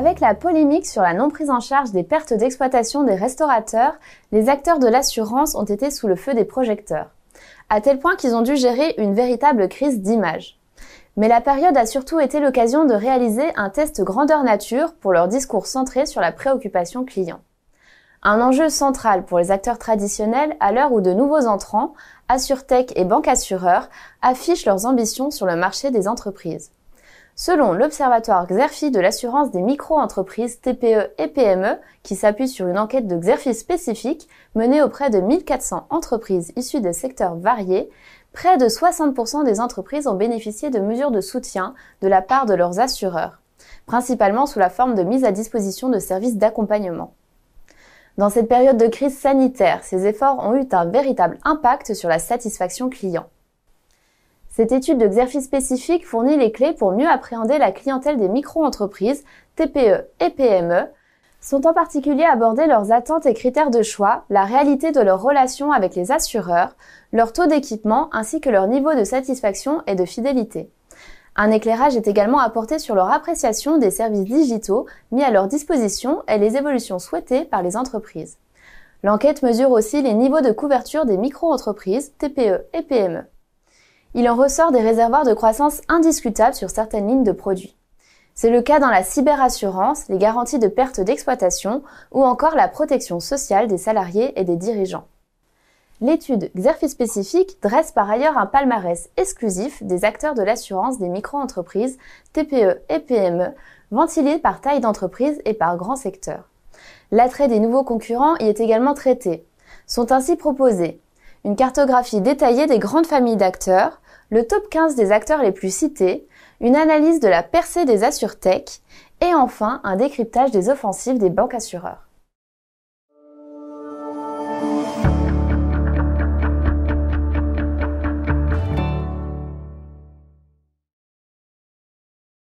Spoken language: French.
Avec la polémique sur la non-prise en charge des pertes d'exploitation des restaurateurs, les acteurs de l'assurance ont été sous le feu des projecteurs, à tel point qu'ils ont dû gérer une véritable crise d'image. Mais la période a surtout été l'occasion de réaliser un test grandeur nature pour leur discours centré sur la préoccupation client. Un enjeu central pour les acteurs traditionnels à l'heure où de nouveaux entrants, AssurTech et banques assureurs, affichent leurs ambitions sur le marché des entreprises. Selon l'Observatoire Xerfi de l'assurance des micro-entreprises TPE et PME, qui s'appuie sur une enquête de Xerfi spécifique menée auprès de 1400 entreprises issues de secteurs variés, près de 60% des entreprises ont bénéficié de mesures de soutien de la part de leurs assureurs, principalement sous la forme de mise à disposition de services d'accompagnement. Dans cette période de crise sanitaire, ces efforts ont eu un véritable impact sur la satisfaction client. Cette étude d'exercice spécifique fournit les clés pour mieux appréhender la clientèle des micro-entreprises, TPE et PME, sont en particulier abordées leurs attentes et critères de choix, la réalité de leurs relations avec les assureurs, leur taux d'équipement ainsi que leur niveau de satisfaction et de fidélité. Un éclairage est également apporté sur leur appréciation des services digitaux mis à leur disposition et les évolutions souhaitées par les entreprises. L'enquête mesure aussi les niveaux de couverture des micro-entreprises, TPE et PME il en ressort des réservoirs de croissance indiscutables sur certaines lignes de produits. C'est le cas dans la cyberassurance, les garanties de perte d'exploitation ou encore la protection sociale des salariés et des dirigeants. L'étude Xerfi spécifique dresse par ailleurs un palmarès exclusif des acteurs de l'assurance des micro-entreprises, TPE et PME, ventilés par taille d'entreprise et par grand secteur. L'attrait des nouveaux concurrents y est également traité. Sont ainsi proposés une cartographie détaillée des grandes familles d'acteurs, le top 15 des acteurs les plus cités, une analyse de la percée des tech et enfin un décryptage des offensives des banques assureurs.